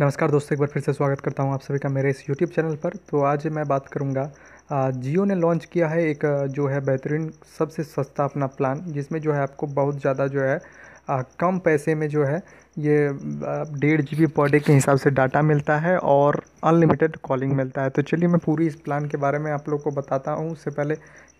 नमस्कार दोस्तों एक बार फिर से स्वागत करता हूं आप सभी का मेरे इस YouTube चैनल पर तो आज मैं बात करूंगा जियो ने लॉन्च किया है एक जो है बेहतरीन सबसे सस्ता अपना प्लान जिसमें जो है आपको बहुत ज़्यादा जो है कम पैसे में जो है ये डेढ़ जी बी पर डे के हिसाब से डाटा मिलता है और अनलिमिटेड कॉलिंग मिलता है तो चलिए मैं पूरी इस प्लान के बारे में आप लोग को बताता हूँ उससे पहले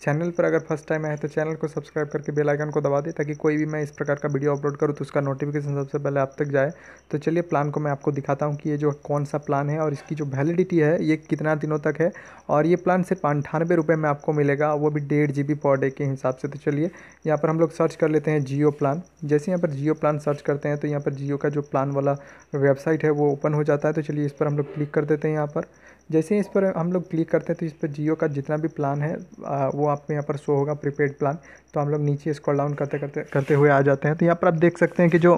चैनल पर अगर फर्स्ट टाइम आए तो चैनल को सब्सक्राइब करके बेल आइकन को दबा दें ताकि कोई भी मैं इस प्रकार का वीडियो अपलोड करूँ तो उसका नोटिफिकेशन सबसे पहले आप तक जाए तो चलिए प्लान को मैं आपको दिखाता हूँ कि ये जो कौन सा प्लान है और इसकी जो वैलिडिटी है ये कितना दिनों तक है और ये प्लान सिर्फ अंठानवे रुपये में आपको मिलेगा वो भी डेढ़ जी बी पर डे के हिसाब से तो चलिए यहाँ पर हम लोग सर्च कर लेते हैं जियो प्लान जैसे यहाँ पर जियो प्लान सर्च करते हैं तो यहाँ पर जियो जियो का जो प्लान वाला वेबसाइट है वो ओपन हो जाता है तो चलिए इस पर हम लोग क्लिक कर देते हैं यहाँ पर जैसे ही इस पर हम लोग क्लिक करते हैं तो इस पर जियो का जितना भी प्लान है वो आपको यहाँ पर शो होगा प्रीपेड प्लान तो हम लोग नीचे स्क्रॉल डाउन करते करते करते हुए आ जाते हैं तो यहाँ पर आप देख सकते हैं कि जो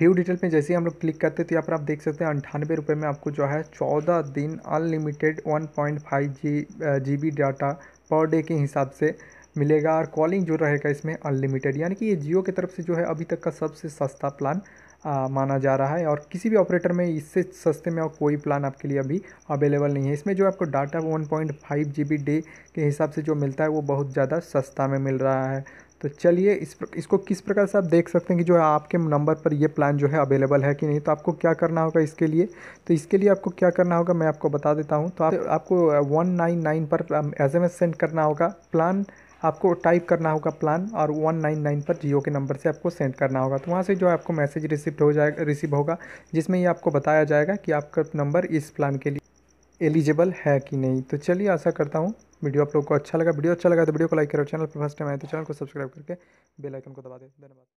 व्यू डिटेल में जैसे ही हम लोग क्लिक करते हैं तो यहाँ पर आप देख सकते हैं अंठानवे रुपये में आपको जो है चौदह दिन unlimited one point five G G B data per day के हिसाब से मिलेगा और कॉलिंग जो रहेगा इसमें अनलिमिटेड यानी कि ये जियो की तरफ से जो है अभी तक का सबसे सस्ता प्लान आ, माना जा रहा है और किसी भी ऑपरेटर में इससे सस्ते में और कोई प्लान आपके लिए अभी अवेलेबल नहीं है इसमें जो आपको data one point five G day के हिसाब से जो मिलता है वो बहुत ज़्यादा सस्ता में मिल रहा है तो चलिए इस प्र, इसको किस प्रकार से आप देख सकते हैं कि जो है आपके नंबर पर ये प्लान जो है अवेलेबल है कि नहीं तो आपको क्या करना होगा इसके लिए तो इसके लिए आपको क्या करना होगा मैं आपको बता देता हूँ तो आप, आपको वन नाइन नाइन पर एस एम एस सेंड करना होगा प्लान आपको टाइप करना होगा प्लान और वन नाइन नाइन पर जियो के नंबर से आपको सेंड करना होगा तो वहाँ से जो आपको मैसेज रिसीव हो जाएगा रिसीव होगा जिसमें ये आपको बताया जाएगा कि आपका नंबर इस प्लान के लिए एलिजिबल है कि नहीं तो चलिए आशा करता हूँ वीडियो आप लोग को अच्छा लगा वीडियो अच्छा लगा तो वीडियो को लाइक करो चैनल पर फर्स्ट टाइम आए तो चैनल को सब्सक्राइब करके बेलाइकन को दबा दें धन्यवाद